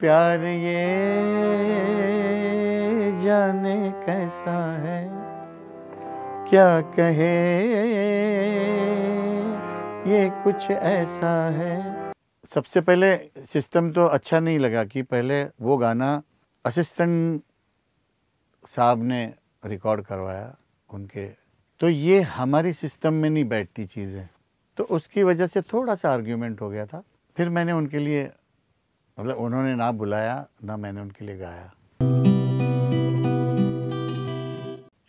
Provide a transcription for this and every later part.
प्यार ये जाने कैसा है क्या कहे ये कुछ ऐसा है सबसे पहले सिस्टम तो अच्छा नहीं लगा कि पहले वो गाना असिस्टेंट साहब ने रिकॉर्ड करवाया उनके तो ये हमारी सिस्टम में नहीं बैठती चीज़ें तो उसकी वजह से थोड़ा सा आर्ग्यूमेंट हो गया था फिर मैंने उनके लिए मतलब उन्होंने ना बुलाया ना मैंने उनके लिए गाया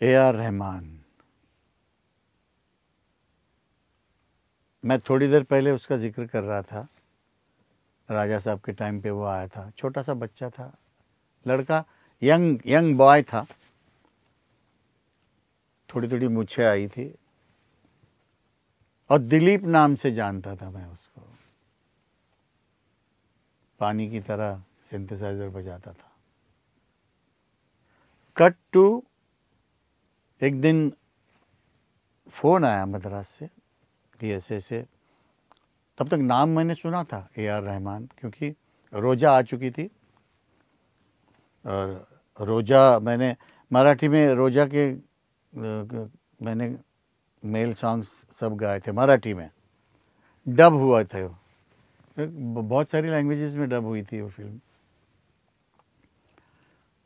ए आर रहमान मैं थोड़ी देर पहले उसका जिक्र कर रहा था राजा साहब के टाइम पे वो आया था छोटा सा बच्चा था लड़का यंग यंग बॉय था थोड़ी थोड़ी मुछे आई थी और दिलीप नाम से जानता था मैं उसको पानी की तरह सिंथेसाइजर बजाता था कट टू एक दिन फ़ोन आया मद्रास से कि ऐसे तब तक नाम मैंने सुना था ए आर रहमान क्योंकि रोजा आ चुकी थी और रोजा मैंने मराठी में रोजा के मैंने मेल सॉन्ग्स सब गाए थे मराठी में डब हुआ था बहुत सारी लैंग्वेजेस में डब हुई थी वो फिल्म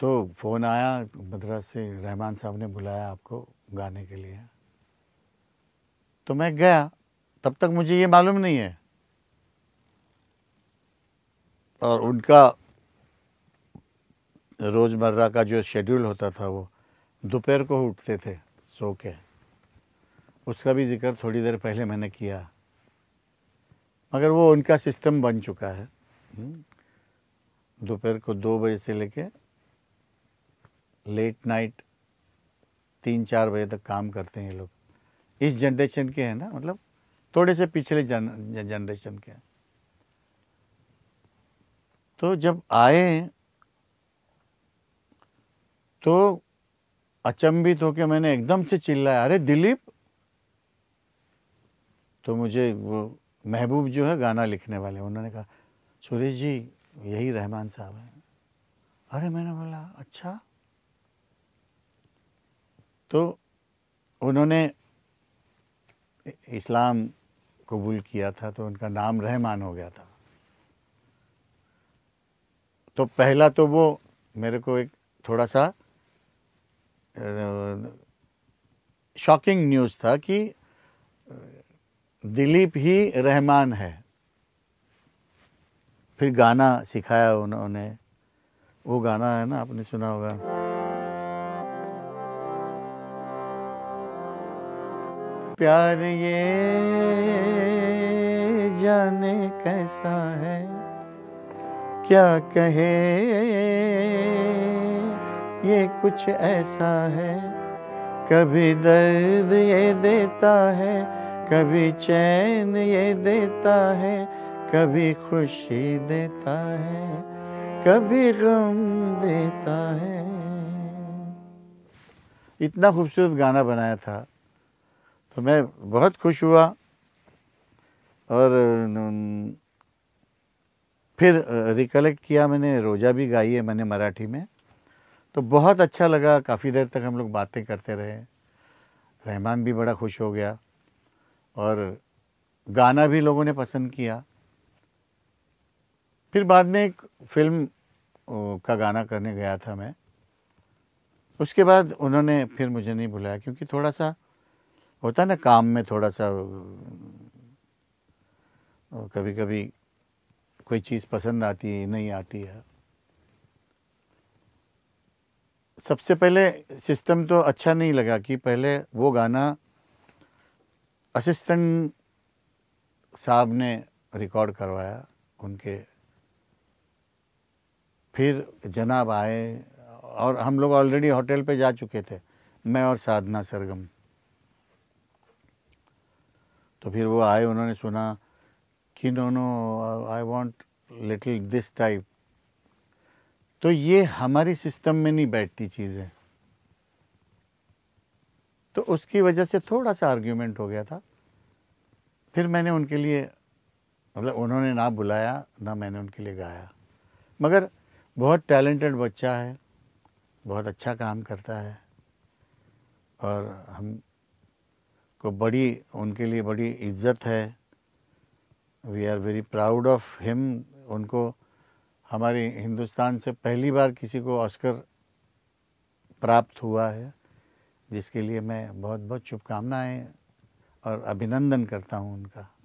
तो फ़ोन आया मद्रास से रहमान साहब ने बुलाया आपको गाने के लिए तो मैं गया तब तक मुझे ये मालूम नहीं है और उनका रोज़मर्रा का जो शेड्यूल होता था वो दोपहर को उठते थे सो के उसका भी जिक्र थोड़ी देर पहले मैंने किया मगर वो उनका सिस्टम बन चुका है हम्म। दोपहर को दो बजे से लेके लेट नाइट तीन चार बजे तक काम करते हैं ये लोग इस जनरेशन के हैं ना मतलब थोड़े से पिछले जन जनरेशन के हैं तो जब आए तो अचंभित होकर मैंने एकदम से चिल्लाया अरे दिलीप तो मुझे वो महबूब जो है गाना लिखने वाले उन्होंने कहा सुरेश जी यही रहमान साहब हैं अरे मैंने बोला अच्छा तो उन्होंने इस्लाम कबूल किया था तो उनका नाम रहमान हो गया था तो पहला तो वो मेरे को एक थोड़ा सा शॉकिंग न्यूज़ था कि दिलीप ही रहमान है फिर गाना सिखाया उन्होंने वो गाना है ना आपने सुना होगा प्यार ये जाने कैसा है क्या कहे ये कुछ ऐसा है कभी दर्द ये देता है कभी चैन ये देता है कभी खुशी देता है कभी गम देता है इतना खूबसूरत गाना बनाया था तो मैं बहुत खुश हुआ और फिर रिकलेक्ट किया मैंने रोज़ा भी गाई है मैंने मराठी में तो बहुत अच्छा लगा काफ़ी देर तक हम लोग बातें करते रहे रहमान भी बड़ा खुश हो गया और गाना भी लोगों ने पसंद किया फिर बाद में एक फिल्म का गाना करने गया था मैं उसके बाद उन्होंने फिर मुझे नहीं बुलाया क्योंकि थोड़ा सा होता ना काम में थोड़ा सा कभी कभी कोई चीज़ पसंद आती है नहीं आती है सबसे पहले सिस्टम तो अच्छा नहीं लगा कि पहले वो गाना असिस्टेंट साहब ने रिकॉर्ड करवाया उनके फिर जनाब आए और हम लोग ऑलरेडी होटल पे जा चुके थे मैं और साधना सरगम तो फिर वो आए उन्होंने सुना कि no no I want little this type तो ये हमारी सिस्टम में नहीं बैठती चीज़ें तो उसकी वजह से थोड़ा सा आर्ग्यूमेंट हो गया था फिर मैंने उनके लिए मतलब उन्होंने ना बुलाया ना मैंने उनके लिए गाया मगर बहुत टैलेंटेड बच्चा है बहुत अच्छा काम करता है और हम को बड़ी उनके लिए बड़ी इज्जत है we are very proud of him उनको हमारे हिंदुस्तान से पहली बार किसी को ऑस्कर प्राप्त हुआ है जिसके लिए मैं बहुत बहुत शुभकामनाएँ और अभिनंदन करता हूँ उनका